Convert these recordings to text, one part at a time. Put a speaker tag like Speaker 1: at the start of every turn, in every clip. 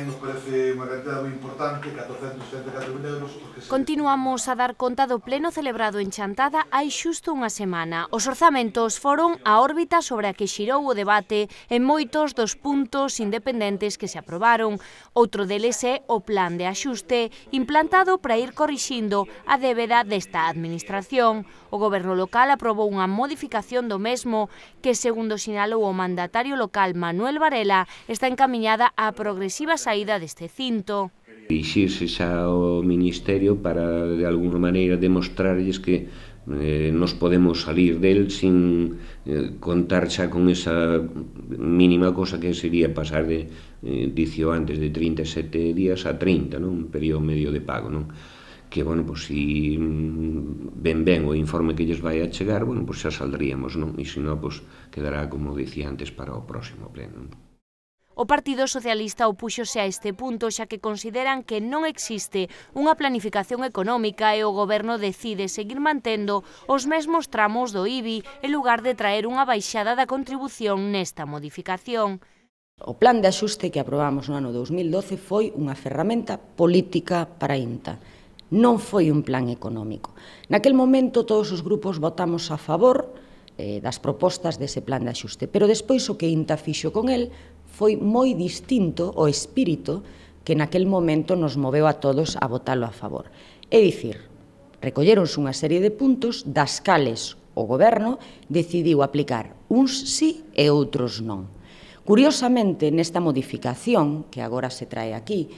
Speaker 1: nos parece unha cantidad moi importante, 474.000 euros. Se...
Speaker 2: Continuamos a dar conta do pleno celebrado en Chantada hai xusto unha semana. Os orzamentos foron a órbita sobre a que xirou o debate en moitos dos puntos independentes que se aprobaron. Outro deles é o plan de axuste implantado para ir corrixindo a débeda desta administración. O goberno local aprobou unha modificación do mesmo que, segundo sinalou o mandatario local Manuel Varela, está encaminhada a progresivas saída deste cinto.
Speaker 3: Vixirse xa o Ministerio para, de alguna maneira, demostrarlles que eh, nos podemos salir del sin eh, contar xa con esa mínima cosa que sería pasar de, eh, dicio antes, de 37 días a 30, non? un período medio de pago. Non? que, bueno, pois, si mm, ben ben o informe que lles vai a chegar, bueno, pois xa saldríamos, non? E senón, pois, quedará, como dicía antes, para o próximo pleno. Non?
Speaker 2: O Partido Socialista opúxose a este punto xa que consideran que non existe unha planificación económica e o goberno decide seguir mantendo os mesmos tramos do IBI en lugar de traer unha baixada da contribución nesta modificación.
Speaker 4: O plan de axuste que aprobamos no ano 2012 foi unha ferramenta política para INTA non foi un plan económico. Naquel momento todos os grupos votamos a favor eh, das propostas dese plan de axuste. Pero despois o que INTA fixo con el foi moi distinto o espírito que naquel momento nos moveu a todos a votalo a favor. É dicir, recolleronse unha serie de puntos das cales o goberno decidiu aplicar uns sí e outros non. Curiosamente, nesta modificación que agora se trae aquí,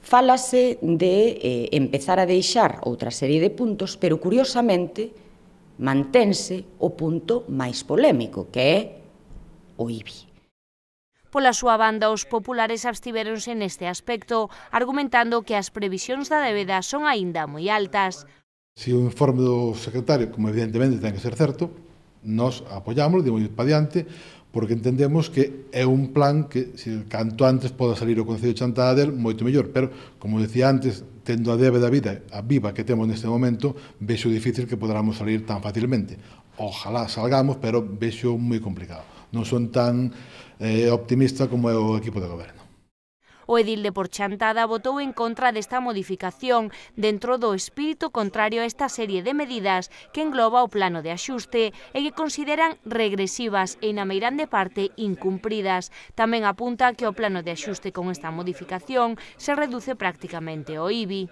Speaker 4: falase de eh, empezar a deixar outra serie de puntos, pero curiosamente mantense o punto máis polémico, que é o IBI.
Speaker 2: Pola súa banda, os populares abstiveronse neste aspecto, argumentando que as previsións da débeda son aínda moi altas.
Speaker 1: Se o informe do secretario, como evidentemente ten que ser certo, nos apoiamos, dimos para diante, porque entendemos que é un plan que se canto antes poda salir o Concello de Chantada del moito mellor, pero, como decía antes, tendo a débeda vida, a viva que temos neste momento, vexo difícil que podamos salir tan facilmente. Ojalá salgamos, pero vexo moi complicado. Non son tan eh, optimista como é o equipo de goberno.
Speaker 2: O edil de Porchantada votou en contra desta modificación dentro do espírito contrario a esta serie de medidas que engloba o plano de axuste e que consideran regresivas e na meirande parte incumpridas. Tamén apunta que o plano de axuste con esta modificación se reduce prácticamente o IBI.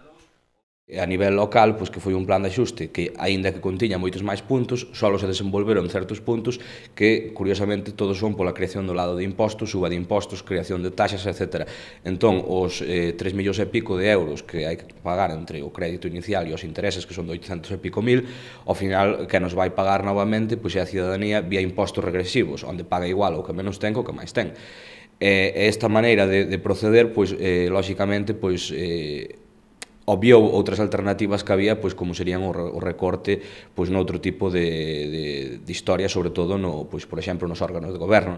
Speaker 5: E a nivel local, pois que foi un plan de axuste que, aínda que contiña moitos máis puntos, só se desenvolveron certos puntos que, curiosamente, todos son pola creación do lado de impostos, suba de impostos, creación de taxas, etc. Entón, os eh, 3 millóns e pico de euros que hai que pagar entre o crédito inicial e os intereses, que son de 800 e pico mil, ao final, que nos vai pagar novamente, pois é a cidadanía vía impostos regresivos, onde paga igual o que menos ten co que máis ten. E, esta maneira de, de proceder, pois, eh, lóxicamente, pois, eh, obviou outras alternativas que había, pois como serían o recorte pois noutro tipo de, de, de historia, sobre todo no, pois por exemplo nos órganos de goberno.